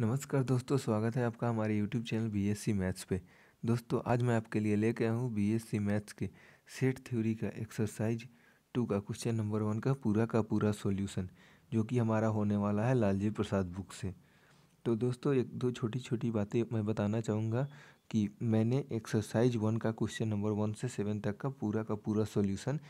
नमस्कार दोस्तों स्वागत है आपका हमारे यूट्यूब चैनल सी मैथ्स पे दोस्तों आज मैं आपके लिए लेके आया हूँ सी मैथ्स के सेट थ्योरी का एक्सरसाइज टू का क्वेश्चन नंबर वन का पूरा का पूरा सॉल्यूशन जो कि हमारा होने वाला है लालजी प्रसाद बुक से तो दोस्तों एक दो छोटी छोटी बातें मैं बताना चाहूँगा कि मैंने एक्सरसाइज वन का क्वेश्चन नंबर वन से सेवन तक का पूरा का पूरा सोल्यूसन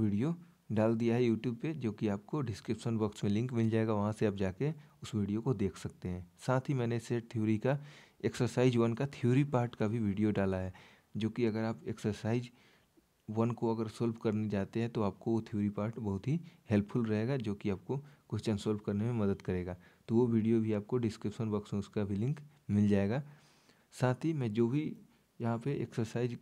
वीडियो डाल दिया है यूट्यूब पे जो कि आपको डिस्क्रिप्शन बॉक्स में लिंक मिल जाएगा वहाँ से आप जाके उस वीडियो को देख सकते हैं साथ ही मैंने सेट थ्योरी का एक्सरसाइज वन का थ्योरी पार्ट का भी वीडियो डाला है जो कि अगर आप एक्सरसाइज वन को अगर सोल्व करने जाते हैं तो आपको वो थ्योरी पार्ट बहुत ही हेल्पफुल रहेगा जो कि आपको क्वेश्चन सोल्व करने में मदद करेगा तो वो वीडियो भी आपको डिस्क्रिप्शन बॉक्स में उसका भी लिंक मिल जाएगा साथ ही मैं जो भी यहाँ पे एक्सरसाइज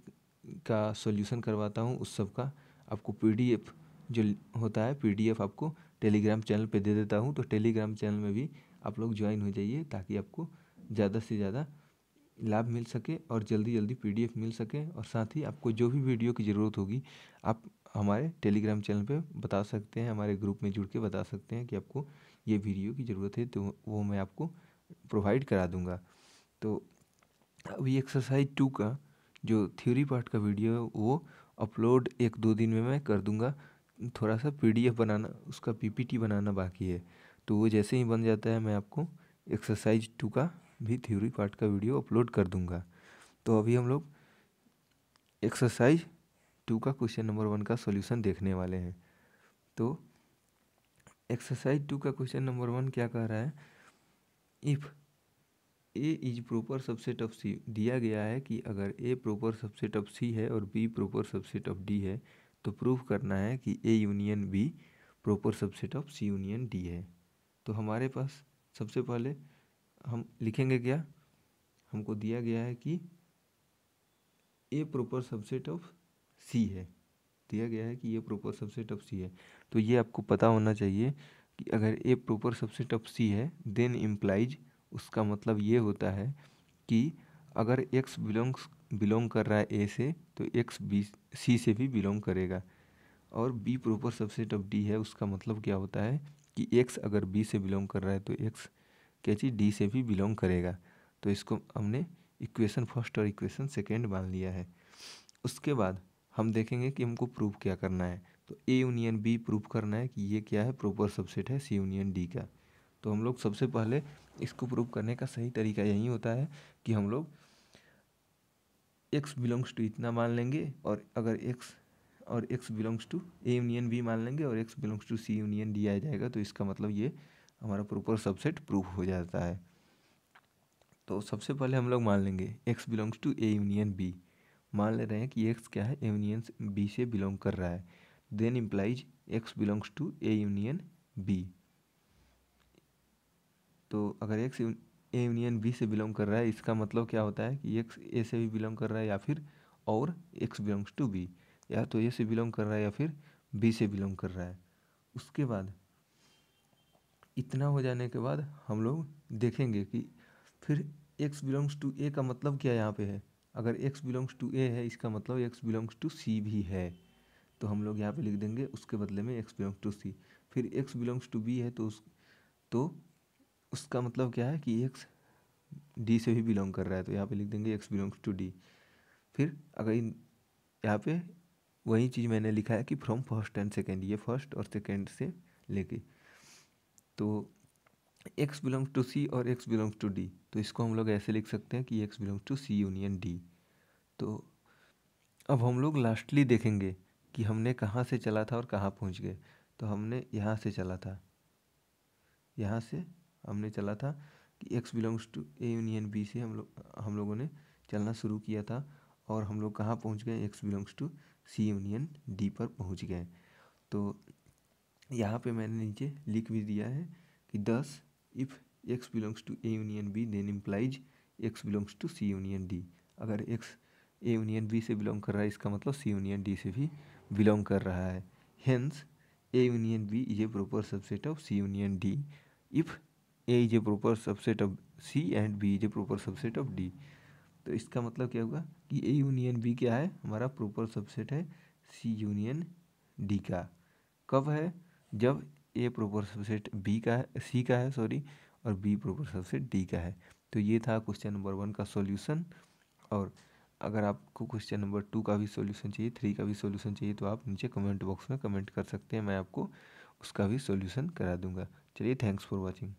का सॉल्यूशन करवाता हूँ उस सब का आपको पीडीएफ जो होता है पीडीएफ आपको टेलीग्राम चैनल पे दे देता हूँ तो टेलीग्राम चैनल में भी आप लोग ज्वाइन हो जाइए ताकि आपको ज़्यादा से ज़्यादा लाभ मिल सके और जल्दी जल्दी पीडीएफ मिल सके और साथ ही आपको जो भी वीडियो की ज़रूरत होगी आप हमारे टेलीग्राम चैनल पे बता सकते हैं हमारे ग्रुप में जुड़ के बता सकते हैं कि आपको ये वीडियो की ज़रूरत है तो वो मैं आपको प्रोवाइड करा दूँगा तो अभी एक्सरसाइज टू का जो थ्योरी पार्ट का वीडियो है वो अपलोड एक दो दिन में मैं कर दूँगा थोड़ा सा पीडीएफ बनाना उसका पीपीटी बनाना बाकी है तो वो जैसे ही बन जाता है मैं आपको एक्सरसाइज टू का भी थ्योरी पार्ट का वीडियो अपलोड कर दूंगा तो अभी हम लोग एक्सरसाइज टू का क्वेश्चन नंबर वन का सॉल्यूशन देखने वाले हैं तो एक्सरसाइज टू का क्वेश्चन नंबर वन क्या कह रहा है if A is proper subset of C दिया गया है कि अगर A proper subset of C है और B proper subset of D है तो प्रूव करना है कि A union B proper subset of C union D है तो हमारे पास सबसे पहले हम लिखेंगे क्या हमको दिया गया है कि A proper subset of C है दिया गया है कि ये प्रॉपर सबसेट ऑफ सी है तो ये आपको पता होना चाहिए कि अगर A proper subset of C है देन इम्प्लाइज उसका मतलब ये होता है कि अगर एक्स बिलोंग्स बिलोंग कर रहा है ए से तो एक्स बी सी से भी बिलोंग करेगा और B proper subset of D है उसका मतलब क्या होता है कि एक्स अगर बी से बिलोंग कर रहा है तो एक्स क्या चीज़ डी से भी बिलोंग करेगा तो इसको हमने इक्वेशन फर्स्ट और इक्वेशन सेकेंड मान लिया है उसके बाद हम देखेंगे कि हमको प्रूफ क्या करना है तो ए यूनियन बी प्रूफ करना है कि ये क्या है प्रॉपर सबसेट है सी यूनियन डी का तो हम लोग सबसे पहले इसको प्रूफ करने का सही तरीका यही होता है कि हम लोग एक्स बिलोंग्स टू इतना मान लेंगे और अगर एक्स और X belongs to A union B मान लेंगे और X belongs to C union D आ जाएगा तो इसका मतलब ये हमारा प्रॉपर सबसेट प्रूफ हो जाता है तो सबसे पहले हम लोग मान लेंगे X belongs to A union B मान ले रहे हैं कि एक्स क्या है ए यूनियन बी से बिलोंग कर रहा है then implies X belongs to A union B तो अगर एक्स ए यूनियन बी से बिलोंग कर रहा है इसका मतलब क्या होता है कि एक्स ए से भी बिलोंग कर रहा है या फिर और एक्स बिलोंग्स टू बी या तो ए से बिलोंग कर रहा है या फिर बी से बिलोंग कर रहा है उसके बाद इतना हो जाने के बाद हम लोग देखेंगे कि फिर एक्स बिलोंग्स टू ए का मतलब क्या यहाँ पे है अगर एक्स बिलोंग्स टू ए है इसका मतलब एक्स बिलोंग्स टू सी भी है तो हम लोग यहाँ पे लिख देंगे उसके बदले में एक्स बिलोंग्स टू सी फिर एक्स बिलोंग्स टू बी है तो उस तो उसका मतलब क्या है कि एक्स डी से भी बिलोंग कर रहा है तो यहाँ पे लिख देंगे एक्स बिलोंग्स टू डी फिर अगर यहाँ पे वही चीज़ मैंने लिखा है कि फ्रॉम फर्स्ट एंड सेकेंड ये फर्स्ट और सेकेंड से लेके तो एक्स बिलोंग्स टू सी और एक्स बिलोंग्स टू डी तो इसको हम लोग ऐसे लिख सकते हैं कि X belongs to C union D तो अब हम लोग लास्टली देखेंगे कि हमने कहाँ से चला था और कहाँ पहुँच गए तो हमने यहाँ से चला था यहाँ से हमने चला था कि X belongs to A union B से हम लोग हम लोगों ने चलना शुरू किया था और हम लोग कहाँ पहुँच गए X belongs to C union D पर पहुँच गए तो यहाँ पे मैंने नीचे लिख भी दिया है कि thus if X belongs to A union B then implies X belongs to C union D अगर एक्स ए यूनियन बी से बिलोंग कर रहा है इसका मतलब सी यूनियन डी से भी बिलोंग कर रहा है hence A union B is a proper subset of C union D if A is a proper subset of C and B is a proper subset of D तो इसका मतलब क्या होगा कि ए यूनियन बी क्या है हमारा proper subset है सी यूनियन डी का कब है जब ए प्रॉपर सबसेट बी का है सी का है सॉरी और बी प्रॉपर सबसेट डी का है तो ये था क्वेश्चन नंबर वन का सॉल्यूशन और अगर आपको क्वेश्चन नंबर टू का भी सॉल्यूशन चाहिए थ्री का भी सॉल्यूशन चाहिए तो आप नीचे कमेंट बॉक्स में कमेंट कर सकते हैं मैं आपको उसका भी सॉल्यूशन करा दूंगा चलिए थैंक्स फॉर वॉचिंग